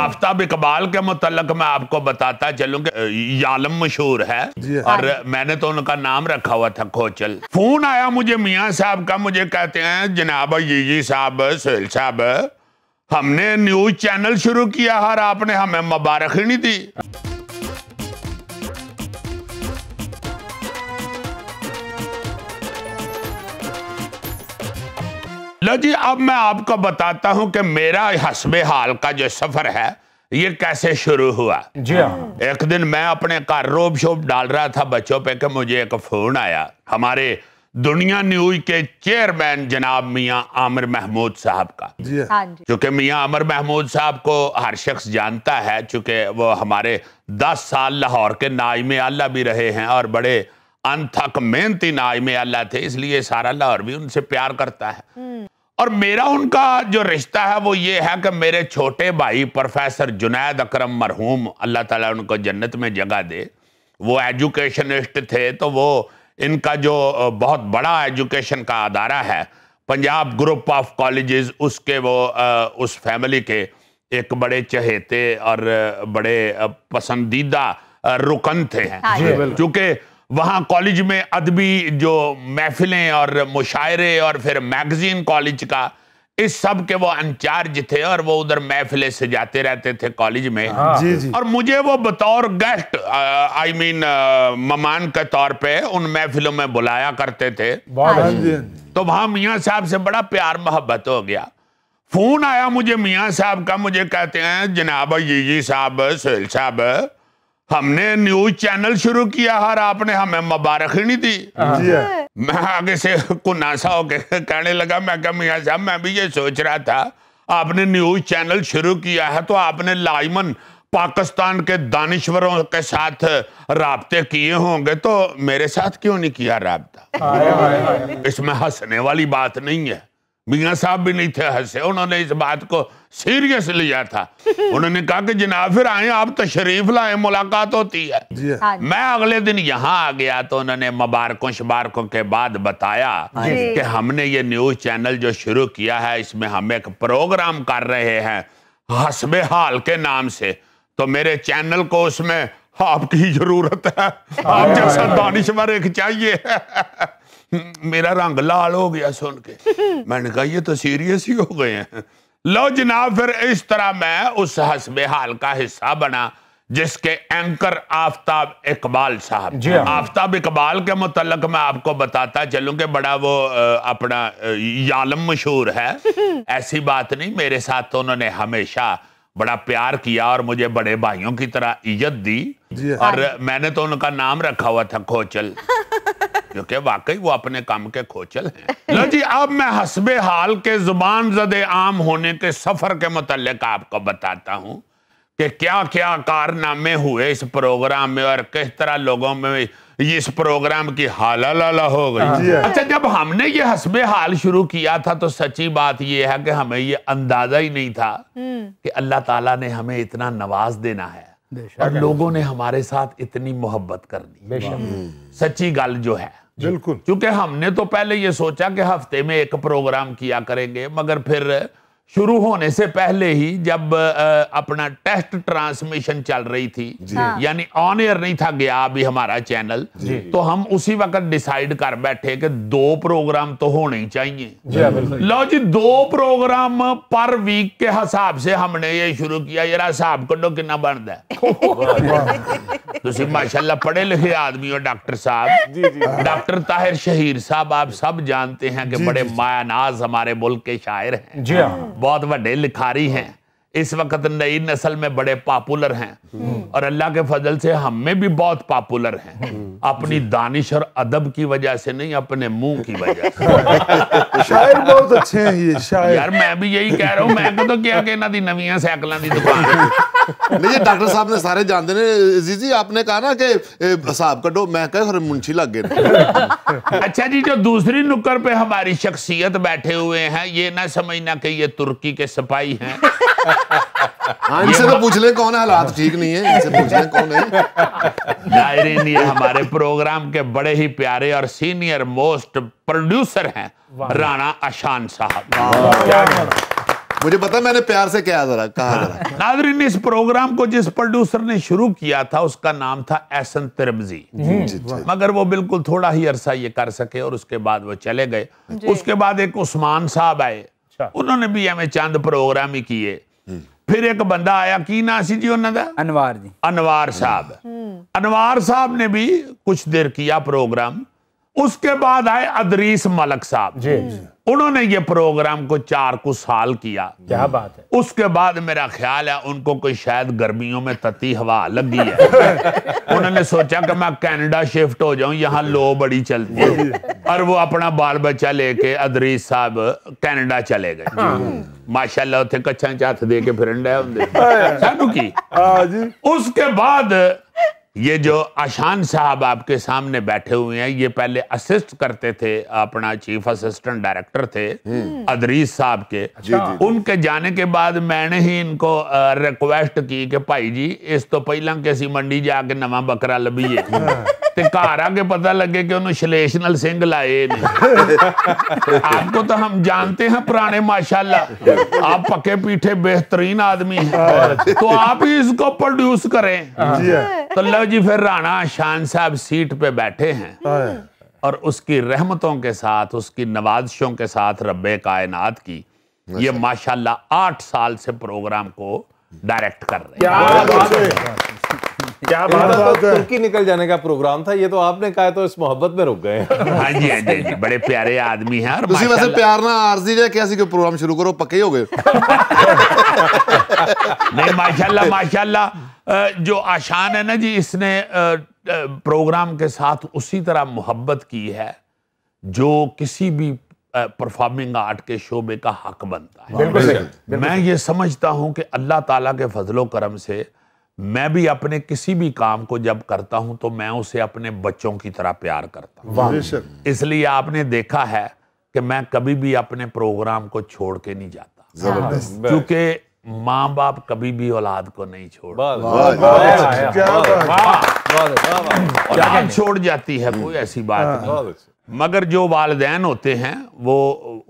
आफ्ताब इकबाल के मुतलक मैं आपको बताता चलूँ की यालम मशहूर है हाँ। और मैंने तो उनका नाम रखा हुआ था खोचल फोन आया मुझे मियाँ साहब का मुझे कहते हैं जनाब ये जी साहब सुहेल साहब हमने न्यूज चैनल शुरू किया और आपने हमें मुबारक ही नहीं दी लो जी अब मैं आपको बताता हूं कि मेरा हसब हाल का जो सफर है ये कैसे शुरू हुआ जी हाँ एक दिन मैं अपने घर रोब शोब डाल रहा था बच्चों पे कि मुझे एक फोन आया हमारे दुनिया न्यूज के चेयरमैन जनाब मियाँ आमिर महमूद साहब का हाँ। हाँ चूंकि मियाँ आमिर महमूद साहब को हर शख्स जानता है चूंकि वो हमारे दस साल लाहौर के नाइम अल्लाह भी रहे हैं और बड़े अनथक मेहनती नाइम अल्लाह थे इसलिए सारा लाहौर भी उनसे प्यार करता है हम्म। और मेरा उनका जो रिश्ता है वो ये है कि मेरे छोटे भाई प्रोफेसर जुनैद अकरम मरहूम अल्लाह ताला उनको जन्नत में जगह दे वो एजुकेशनिस्ट थे तो वो इनका जो बहुत बड़ा एजुकेशन का अदारा है पंजाब ग्रुप ऑफ कॉलेजेस उसके वो उस फैमिली के एक बड़े चहेते और बड़े पसंदीदा रुकन थे हाँ क्योंकि वहाँ कॉलेज में अदबी जो महफिलें और मुशायरे और फिर मैगज़ीन कॉलेज का इस सब के वो इंचार्ज थे और वो उधर महफिले से जाते रहते थे कॉलेज में हाँ, हाँ। जी जी। और मुझे वो बतौर गेस्ट आई मीन ममान के तौर पे उन महफिलों में बुलाया करते थे हाँ हाँ तो वहां मियाँ साहब से बड़ा प्यार मोहब्बत हो गया फोन आया मुझे मियाँ साहब का मुझे कहते हैं जनाब ये साहब सुहेल साहब हमने न्यूज चैनल शुरू किया और आपने हमें मुबारक ही नहीं दी हाँ। मैं आगे से कुनासा होके कहने लगा मैं क्या मियाँ साहब मैं भी ये सोच रहा था आपने न्यूज चैनल शुरू किया है तो आपने लाइमन पाकिस्तान के दानिश्वरों के साथ रबते किए होंगे तो मेरे साथ क्यों नहीं किया रबता इसमें हंसने वाली बात नहीं है मियाँ साहब भी नहीं थे हंसे उन्होंने इस बात को सीरियस लिया था उन्होंने कहा कि जनाब फिर आए आप तो शरीफ लाए मुलाकात होती है हाँ। हाँ मैं अगले दिन यहाँ आ गया तो उन्होंने मुबारकों शबारकों के बाद बताया हाँ कि हमने ये न्यूज चैनल जो शुरू किया है इसमें हम एक प्रोग्राम कर रहे हैं हसबे हाल के नाम से तो मेरे चैनल को उसमें आपकी जरूरत है आप हाँ। जैसा दानिशवर एक चाहिए मेरा रंग लाल हो गया सुन के मैंने कहा ये तो सीरियस ही हो गए हैं लो जनाब फिर इस तरह मैं उस हसबे हाल का हिस्सा बना जिसके एंकर आफ्ताब इकबाल साहब हाँ। आफ्ताब इकबाल के मुतलक मैं आपको बताता चलूं कि बड़ा वो अपना यालम मशहूर है ऐसी बात नहीं मेरे साथ तो उन्होंने हमेशा बड़ा प्यार किया और मुझे बड़े भाइयों की तरह इज्जत दी हाँ। और मैंने तो उनका नाम रखा हुआ था खोचल क्योंकि वाकई वो अपने काम के खोचल हैं लो जी अब मैं हसबे हाल के जुबान जदे आम होने के सफर के मतलब आपको बताता हूँ कि क्या क्या कारनामे हुए इस प्रोग्राम में और किस तरह लोगों में ये इस प्रोग्राम की हाला लाला हो गई हाँ। अच्छा जब हमने ये हसबे हाल शुरू किया था तो सच्ची बात ये है कि हमें ये अंदाजा ही नहीं था हम्म। कि अल्लाह ताला ने हमें इतना नवाज देना है और लोगों ने हमारे साथ इतनी मोहब्बत कर दी हम्म। सच्ची गल जो है बिल्कुल क्योंकि हमने तो पहले ये सोचा कि हफ्ते में एक प्रोग्राम किया करेंगे मगर फिर शुरू होने से पहले ही जब अपना टेस्ट ट्रांसमिशन चल रही थी हाँ। यानी ऑन एयर नहीं था गया अभी हमारा चैनल तो हम उसी वक्त डिसाइड कर बैठे कि दो प्रोग्राम तो होने ही चाहिए हाँ, लो जी दो प्रोग्राम पर वीक के हिसाब से हमने ये शुरू किया यार हिसाब कटो कि बनता है ਤੁਸੀਂ पढ़े लिखे आदमी हो डॉक्टर साहब हाँ। डॉक्टर ताहिर शहीर साहब आप सब जानते हैं कि बड़े मायानाज हमारे मुल्क के शायर है हैं जी बहुत बड़े लिखारी हैं हाँ। इस वक्त नई नस्ल में बड़े पॉपुलर हैं हम्म। और अल्लाह के फजल से हम में भी बहुत पॉपुलर हैं हम्म। अपनी दानिश और अदब की वजह से नहीं अपने मुंह की वजह से शायर बहुत अच्छे हैं ये शायर यार मैं भी यही कह रहा हूँ मैं तो क्या कहना थी नविया साइकिलों की दुकान ਨਹੀਂ ਡਾਕਟਰ ਸਾਹਿਬ ਨੇ ਸਾਰੇ ਜਾਣਦੇ ਨੇ ਜੀਜੀ आपने कहा ना कि हिसाब कटो मैं कह मुंशी लग गए अच्छा जी जो दूसरी नुक्कर पे हमारी शख्सियत बैठे हुए हैं ये ना समझना कि ये तुर्की के सिपाही हैं हाँ, इनसे तो पूछ ले कौन है हालात ठीक नहीं है इनसे पूछ ले कौन है नायरीन ये हमारे प्रोग्राम के बड़े ही प्यारे और सीनियर मोस्ट प्रोड्यूसर हैं राणा अशान साहब मुझे पता मैंने प्यार से क्या जरा कहा हाँ। जरा नादरीन इस प्रोग्राम को जिस प्रोड्यूसर ने शुरू किया था उसका नाम था एसन तिरमजी हम्म। मगर वो बिल्कुल थोड़ा ही अरसा ये कर सके और उसके बाद वो चले गए उसके बाद एक उस्मान साहब आए अच्छा। उन्होंने भी हमें चांद प्रोग्राम ही किए हम्म। फिर एक बंदा आया की ना सी जी उन्होंने अनवार जी अनवार साहब हम्म। अनवार साहब ने भी कुछ देर किया प्रोग्राम उसके बाद आए अदरीस मलक साहब जी उन्होंने ये प्रोग्राम को चार कुछ साल किया क्या बात है उसके बाद मेरा ख्याल है उनको कोई शायद गर्मियों में तती हवा लगी है उन्होंने सोचा कि मैं कनाडा शिफ्ट हो जाऊं यहाँ लो बड़ी चलती है और वो अपना बाल बच्चा लेके अदरीस साहब कनाडा चले गए हाँ। माशाल्लाह उसे कच्छा चाथ दे के फिर हाँ। हाँ उसके बाद ये जो आशान साहब आपके सामने बैठे हुए हैं ये पहले असिस्ट करते थे अपना चीफ असिस्टेंट डायरेक्टर थे हम्म। अदरीस साहब के जी, जी, उनके जाने के बाद मैंने ही इनको रिक्वेस्ट की कि भाई जी इस तो पहला किसी मंडी जाके नवा बकरा लभीए ਤੇ ਘਰ ਆ ਕੇ ਪਤਾ ਲੱਗੇ ਕਿ ਉਹਨੂੰ ਸ਼ਲੇਸ਼ਨਲ ਸਿੰਘ ਲਾਏ ਨੇ ਆਪਕੋ ਤਾਂ ਹਮ ਜਾਣਤੇ ਹਾਂ ਪੁਰਾਣੇ ਮਾਸ਼ਾਅੱਲਾ ਆਪ ਪੱਕੇ ਪੀਠੇ ਬਿਹਤਰੀਨ तो आप ही इसको प्रोड्यूस करें जी हाँ। तो लो जी फिर राणा शान साहब सीट पे बैठे हैं और उसकी रहमतों के साथ उसकी नवाजशों के साथ रब्बे कायनात की ये अच्छा। माशाल्लाह आठ साल से प्रोग्राम को डायरेक्ट कर रहे हैं क्या तो बात है तुर्की निकल जाने का प्रोग्राम था ये तो आपने कहा तो इस मोहब्बत में रुक गए हाँ जी हाँ जी हाँ बड़े प्यारे आदमी हैं और उसी वजह से प्यार ना आरजी ने कैसी कोई प्रोग्राम शुरू करो पक्के हो गए नहीं माशाल्लाह माशाल्लाह जो आशान है ना जी इसने प्रोग्राम के साथ उसी तरह मोहब्बत की है जो किसी भी परफॉर्मिंग आर्ट के शोबे का हक बनता है बिल्कुल मैं ये समझता हूँ कि अल्लाह ताला के फजलो करम से मैं भी अपने किसी भी काम को जब करता हूँ तो मैं उसे अपने बच्चों की तरह प्यार करता हूँ इसलिए आपने देखा है कि मैं कभी भी अपने प्रोग्राम को छोड़ के नहीं जाता हाँ। क्योंकि माँ बाप कभी भी औलाद को नहीं छोड़ छोड़ जाती है कोई ऐसी बात हाँ। नहीं मगर जो वालदेन होते हैं वो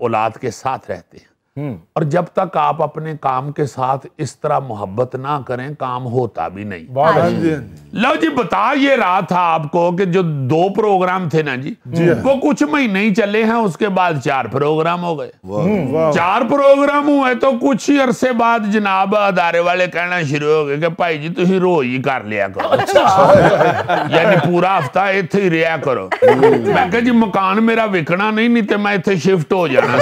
औलाद के साथ रहते हैं हम्म। और जब तक आप अपने काम के साथ इस तरह मोहब्बत ना करें काम होता भी नहीं लो जी बता ये रहा था आपको कि जो दो प्रोग्राम थे ना जी, जी हाँ। वो कुछ महीने ही चले हैं उसके बाद चार प्रोग्राम हो गए हम्म, चार प्रोग्राम हुए तो कुछ ही अरसे बाद जनाब अदारे वाले कहना शुरू हो गए कि भाई जी तुम रोज ही कर लिया करो अच्छा। यानी पूरा हफ्ता इत ही रिया करो हम्म। मैं कह जी मकान मेरा विकना नहीं नहीं तो मैं इतने शिफ्ट हो जाना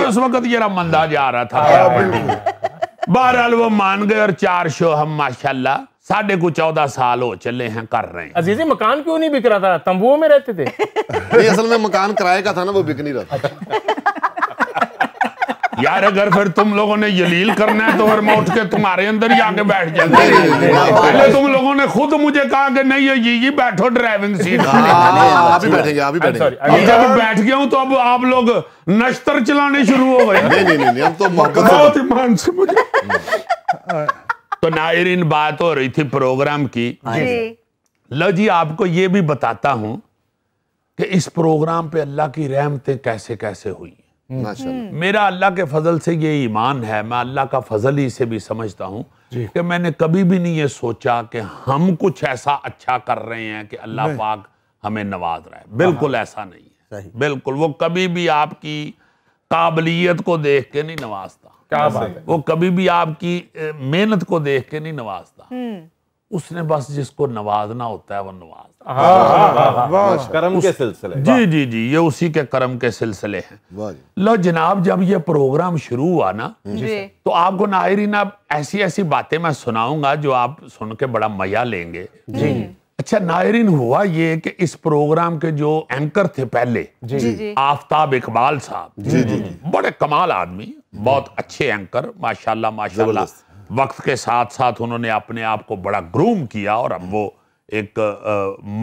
उस वक्त जरा मंदा जा रहा था हाँ, बहरहाल वो मान गए और चार शो हम माशाला साढ़े को चौदह साल हो चले हैं कर रहे हैं अजीजी मकान क्यों नहीं बिक रहा था तंबुओं में रहते थे असल में मकान किराए का था ना वो बिक नहीं रहा था अच्छा। यार अगर फिर तुम लोगों ने यलील करना है तो फिर मैं उठ के तुम्हारे अंदर ही आके बैठ जाता पहले तुम लोगों ने खुद मुझे कहा कि नहीं ये ये बैठो ड्राइविंग सीट अभी बैठेंगे अभी बैठेंगे जब बैठ गया हूँ तो अब आप लोग नश्तर चलाने शुरू हो गए नहीं नहीं नहीं अब तो बहुत से मुझे तो नायरीन बात हो रही थी प्रोग्राम की हाँ लो जी आपको ये भी बताता हूं कि इस प्रोग्राम पे अल्लाह की रहमतें कैसे कैसे हुई हम्म। हम्म। मेरा अल्लाह के फजल से ये ईमान है मैं अल्लाह का फजल ही से भी समझता हूँ कि मैंने कभी भी नहीं ये सोचा कि हम कुछ ऐसा अच्छा कर रहे हैं कि अल्लाह पाक हमें नवाज रहा है बिल्कुल हाँ। ऐसा नहीं है बिल्कुल वो कभी भी आपकी काबिलियत को देख के नहीं नवाजता क्या बात वो कभी भी आपकी मेहनत को देख के नहीं नवाजता हम्म। उसने बस जिसको नवाजना होता है वो नवाज हाँ, हाँ, हाँ, कर्म के सिलसिले जी जी जी ये उसी के करम के सिलसिले हैं लो जनाब जब ये प्रोग्राम शुरू हुआ ना हम्म। तो आपको नायरीन आप ऐसी ऐसी बातें मैं सुनाऊंगा जो आप सुन के बड़ा मजा लेंगे जी अच्छा नायरीन हुआ ये कि इस प्रोग्राम के जो एंकर थे पहले जी आफ्ताब इकबाल साहब बड़े कमाल आदमी हम्म। बहुत अच्छे एंकर माशाल्लाह माशाल्लाह वक्त के साथ साथ उन्होंने अपने आप को बड़ा ग्रूम किया और अब वो एक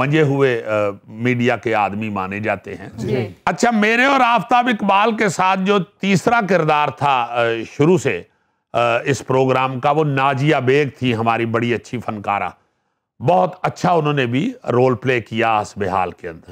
मजे हुए आ, मीडिया के आदमी माने जाते हैं अच्छा मेरे और आफ्ताब इकबाल के साथ जो तीसरा किरदार था शुरू से आ, इस प्रोग्राम का वो नाजिया बेग थी हमारी बड़ी अच्छी फनकारा बहुत अच्छा उन्होंने भी रोल प्ले किया हसबेहाल के अंदर